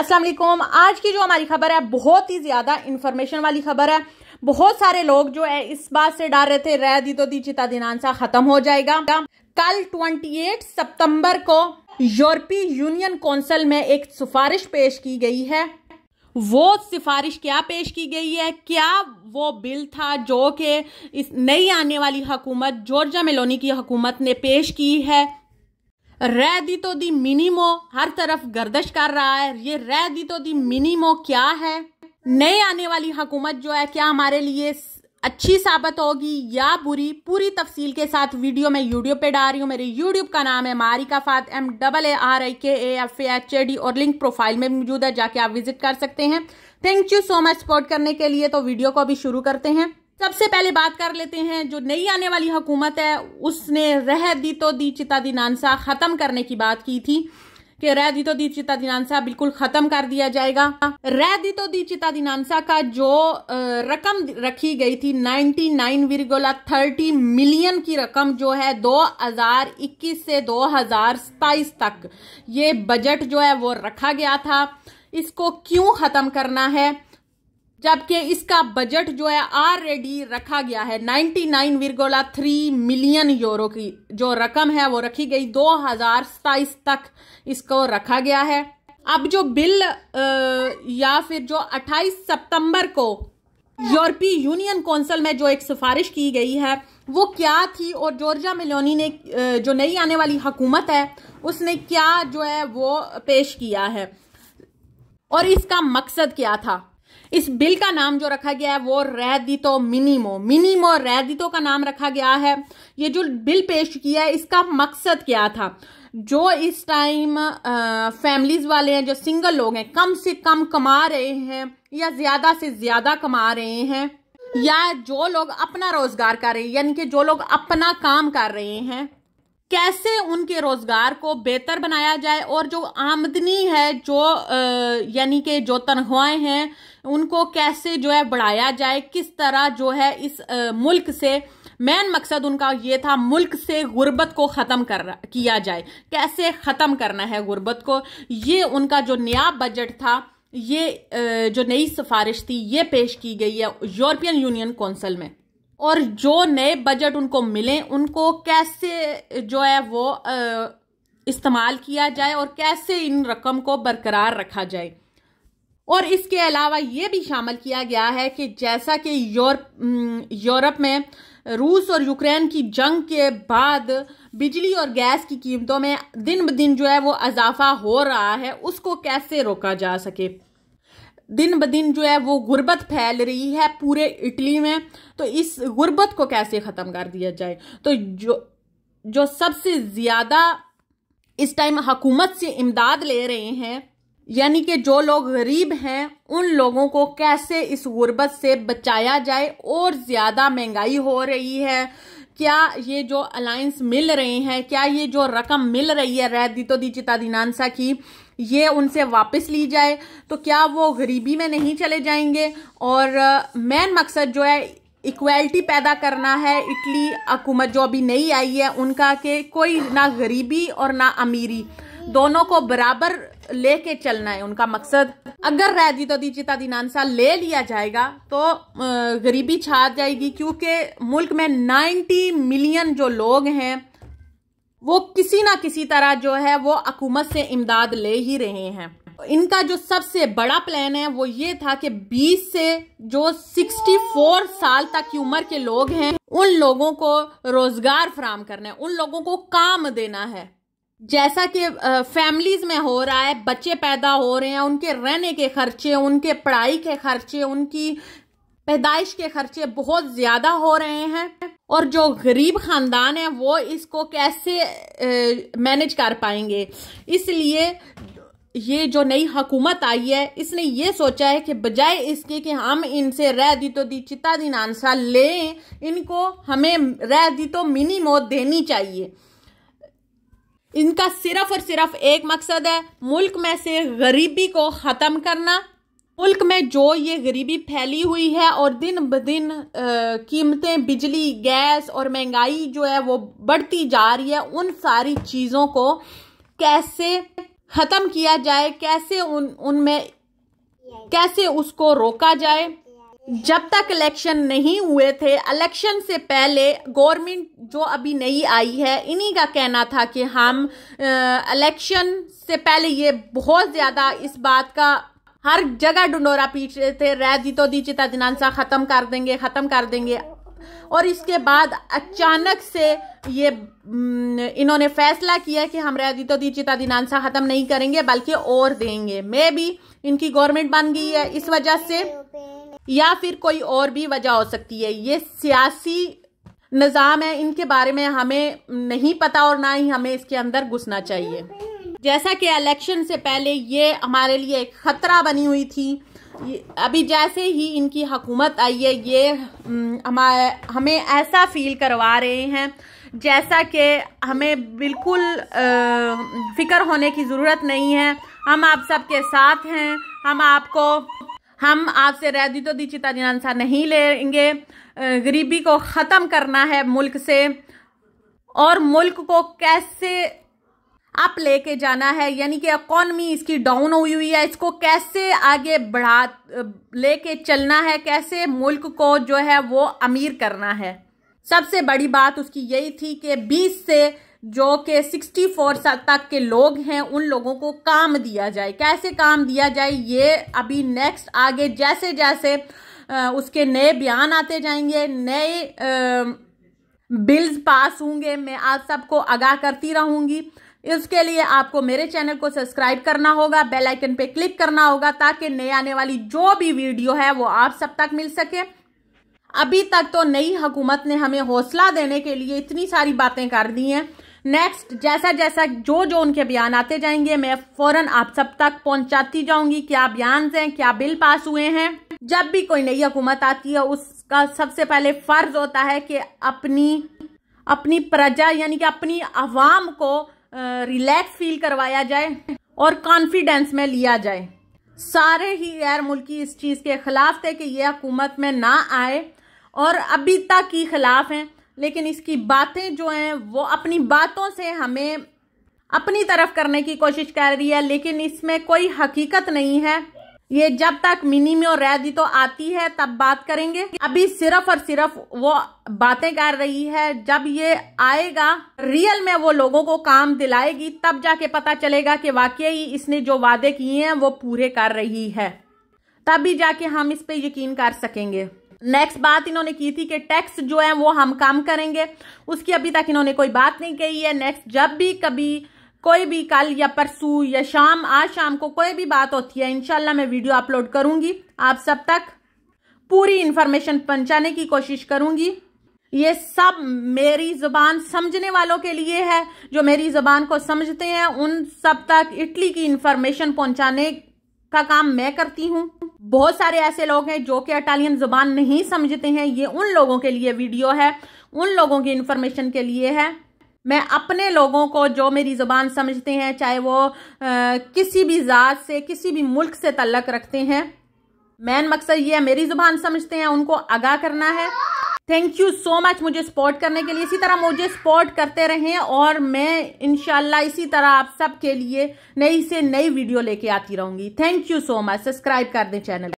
असलम आज की जो हमारी खबर है बहुत ही ज़्यादा इन्फॉर्मेशन वाली खबर है बहुत सारे लोग जो है इस बात से डर रहे थे रह दी तो दी चिता दिनांसा खत्म हो जाएगा कल 28 सितंबर को यूरोपीय यूनियन काउंसिल में एक सिफारिश पेश की गई है वो सिफारिश क्या पेश की गई है क्या वो बिल था जो कि इस नई आने वाली हुकूमत जॉर्जा मेलोनी की हुकूमत ने पेश की है रह दी तो दी मिनिमो हर तरफ गर्दश कर रहा है ये रह दी तो दी मिनिमो क्या है नए आने वाली हुकूमत जो है क्या हमारे लिए अच्छी साबित होगी या बुरी पूरी तफसील के साथ वीडियो मैं यूट्यूब पे डाल रही हूँ मेरे यूट्यूब का नाम है मारिका फात M double A R I K A F A H A D और लिंक प्रोफाइल में मौजूद है जाके आप विजिट कर सकते हैं thank you so much support करने के लिए तो वीडियो को अभी शुरू करते हैं सबसे पहले बात कर लेते हैं जो नई आने वाली हुकूमत है उसने रह दी तो दी चिता नानसा खत्म करने की बात की थी कि रह दी तो दी चिता नानसा बिल्कुल खत्म कर दिया जाएगा रह दी तो दी चिता नानसा का जो रकम रखी गई थी नाइन विरगोला थर्टी मिलियन की रकम जो है 2021 से सताइस तक ये बजट जो है वो रखा गया था इसको क्यों खत्म करना है जबकि इसका बजट जो है ऑलरेडी रखा गया है नाइन विरगोला थ्री मिलियन यूरो की जो रकम है वो रखी गई दो हजार सताइस तक इसको रखा गया है अब जो बिल या फिर जो 28 सितंबर को यूरोपीय यूनियन कौंसिल में जो एक सिफारिश की गई है वो क्या थी और जॉर्जिया मिलोनी ने जो नई आने वाली हुकूमत है उसने क्या जो है वो पेश किया है और इसका मकसद क्या था इस बिल का नाम जो रखा गया है वो रैदितो मिनिमो मिनिमो रैदितो का नाम रखा गया है ये जो बिल पेश किया है इसका मकसद क्या था जो इस टाइम फैमिलीज वाले हैं जो सिंगल लोग हैं कम से कम कमा रहे हैं या ज्यादा से ज्यादा कमा रहे हैं या जो लोग अपना रोजगार कर रहे हैं यानी कि जो लोग अपना काम कर रहे हैं कैसे उनके रोजगार को बेहतर बनाया जाए और जो आमदनी है जो यानी कि जो तनख्वाहें हैं उनको कैसे जो है बढ़ाया जाए किस तरह जो है इस आ, मुल्क से मेन मकसद उनका ये था मुल्क से गुर्बत को ख़त्म कर किया जाए कैसे ख़त्म करना है गुर्बत को ये उनका जो नया बजट था ये जो नई सिफारिश थी ये पेश की गई है यूरोपियन यूनियन कौंसिल में और जो नए बजट उनको मिले उनको कैसे जो है वो इस्तेमाल किया जाए और कैसे इन रकम को बरकरार रखा जाए और इसके अलावा ये भी शामिल किया गया है कि जैसा कि यूरोप यूरोप में रूस और यूक्रेन की जंग के बाद बिजली और गैस की कीमतों में दिन ब दिन जो है वो इजाफा हो रहा है उसको कैसे रोका जा सके दिन ब दिन जो है वो गुर्बत फैल रही है पूरे इटली में तो इस गुर्बत को कैसे ख़त्म कर दिया जाए तो जो जो सबसे ज़्यादा इस टाइम हकूमत से इमदाद ले रहे हैं यानी कि जो लोग गरीब हैं उन लोगों को कैसे इस गुर्बत से बचाया जाए और ज़्यादा महंगाई हो रही है क्या ये जो अलायंस मिल रहे हैं क्या ये जो रकम मिल रही है रह तो दी चिता दिनानसा की ये उनसे वापस ली जाए तो क्या वो गरीबी में नहीं चले जाएंगे और मेन मकसद जो है इक्वलिटी पैदा करना है इटली हुकूमत जो अभी नई आई है उनका कि कोई ना गरीबी और ना अमीरी दोनों को बराबर लेके चलना है उनका मकसद अगर रैजीतो दी चिता दिनानसा ले लिया जाएगा तो गरीबी छा जाएगी क्योंकि मुल्क में 90 मिलियन जो लोग हैं वो किसी ना किसी तरह जो है वो हकूमत से इमदाद ले ही रहे हैं इनका जो सबसे बड़ा प्लान है वो ये था कि 20 से जो 64 साल तक की उम्र के लोग हैं उन लोगों को रोजगार फ्राहम करना है उन लोगों को काम देना है जैसा कि फैमिलीज में हो रहा है बच्चे पैदा हो रहे हैं उनके रहने के खर्चे उनके पढ़ाई के खर्चे उनकी पैदाइश के खर्चे बहुत ज्यादा हो रहे हैं और जो गरीब खानदान है वो इसको कैसे मैनेज कर पाएंगे इसलिए ये जो नई हुकूमत आई है इसने ये सोचा है कि बजाय इसके कि हम इनसे रह दी तो दी चिता दिन आंसर लें इनको हमें रह दी तो मिनी मौत देनी चाहिए इनका सिर्फ और सिर्फ एक मकसद है मुल्क में से गरीबी को ख़त्म करना मुल्क में जो ये गरीबी फैली हुई है और दिन ब दिन कीमतें बिजली गैस और महंगाई जो है वो बढ़ती जा रही है उन सारी चीज़ों को कैसे ख़त्म किया जाए कैसे उन उनमें कैसे उसको रोका जाए जब तक इलेक्शन नहीं हुए थे इलेक्शन से पहले गवर्नमेंट जो अभी नई आई है इन्हीं का कहना था कि हम इलेक्शन से पहले ये बहुत ज़्यादा इस बात का हर जगह डंडोरा पीट रहे थे रह जीतो दी चिता दिनानसा ख़त्म कर देंगे ख़त्म कर देंगे और इसके बाद अचानक से ये इन्होंने फैसला किया कि हम रैदी तो दी चिता दिनानसा ख़त्म नहीं करेंगे बल्कि और देंगे मे भी इनकी गवर्नमेंट बन गई है इस वजह से या फिर कोई और भी वजह हो सकती है ये सियासी निज़ाम है इनके बारे में हमें नहीं पता और ना ही हमें इसके अंदर घुसना चाहिए जैसा कि इलेक्शन से पहले ये हमारे लिए एक ख़तरा बनी हुई थी अभी जैसे ही इनकी हकूमत आई है ये हम्म, हमारे हमें ऐसा फील करवा रहे हैं जैसा कि हमें बिल्कुल फ़िक्र होने की ज़रूरत नहीं है हम आप सबके साथ हैं हम आपको हम आपसे रैदी तो दी चिता जनानसा नहीं लेंगे गरीबी को ख़त्म करना है मुल्क से और मुल्क को कैसे अप लेके जाना है यानी कि इकोनमी इसकी डाउन हुई हुई है इसको कैसे आगे बढ़ा लेके चलना है कैसे मुल्क को जो है वो अमीर करना है सबसे बड़ी बात उसकी यही थी कि 20 से जो कि 64 तक के लोग हैं उन लोगों को काम दिया जाए कैसे काम दिया जाए ये अभी नेक्स्ट आगे जैसे जैसे उसके नए बयान आते जाएंगे नए बिल्स पास होंगे मैं आप सबको आगाह करती रहूँगी इसके लिए आपको मेरे चैनल को सब्सक्राइब करना होगा बेल आइकन पे क्लिक करना होगा ताकि नई आने वाली जो भी वीडियो है वो आप सब तक मिल सके अभी तक तो नई हुकूमत ने हमें हौसला देने के लिए इतनी सारी बातें कर दी हैं नेक्स्ट जैसा जैसा जो जो उनके बयान आते जाएंगे मैं फौरन आप सब तक पहुंचाती जाऊंगी क्या बयान हैं क्या बिल पास हुए हैं जब भी कोई नई हुकूमत आती है उसका सबसे पहले फर्ज होता है कि अपनी अपनी प्रजा यानी कि अपनी आवाम को रिलैक्स फील करवाया जाए और कॉन्फिडेंस में लिया जाए सारे ही गैर मुल्की इस चीज़ के खिलाफ थे कि यह हुकूमत में ना आए और अभी तक ही खिलाफ हैं लेकिन इसकी बातें जो हैं वो अपनी बातों से हमें अपनी तरफ करने की कोशिश कर रही है लेकिन इसमें कोई हकीकत नहीं है ये जब तक मिनी में और रैदी तो आती है तब बात करेंगे अभी सिर्फ और सिर्फ वो बातें कर रही है जब ये आएगा रियल में वो लोगों को काम दिलाएगी तब जाके पता चलेगा कि वाकई इसने जो वादे किए हैं वो पूरे कर रही है तभी जाके हम इस पे यकीन कर सकेंगे नेक्स्ट बात इन्होंने की थी कि टैक्स जो है वो हम कम करेंगे उसकी अभी तक इन्होंने कोई बात नहीं कही है नेक्स्ट जब भी कभी कोई भी कल या परसों या शाम आज शाम को कोई भी बात होती है इनशाला मैं वीडियो अपलोड करूंगी आप सब तक पूरी इन्फॉर्मेशन पहुंचाने की कोशिश करूंगी ये सब मेरी ज़ुबान समझने वालों के लिए है जो मेरी ज़ुबान को समझते हैं उन सब तक इटली की इन्फॉर्मेशन पहुंचाने का काम मैं करती हूँ बहुत सारे ऐसे लोग हैं जो कि इटालियन ज़ुबान नहीं समझते हैं ये उन लोगों के लिए वीडियो है उन लोगों की इन्फॉर्मेशन के लिए है मैं अपने लोगों को जो मेरी ज़ुबान समझते हैं चाहे वो आ, किसी भी ज़ात से किसी भी मुल्क से तल्लक रखते हैं मेन मकसद ये है मेरी ज़ुबान समझते हैं उनको आगा करना है थैंक यू सो मच मुझे सपोर्ट करने के लिए इसी तरह मुझे सपोर्ट करते रहें और मैं इनशाला इसी तरह आप सबके लिए नई से नई वीडियो लेके आती रहूँगी thank you so much subscribe कर दें चैनल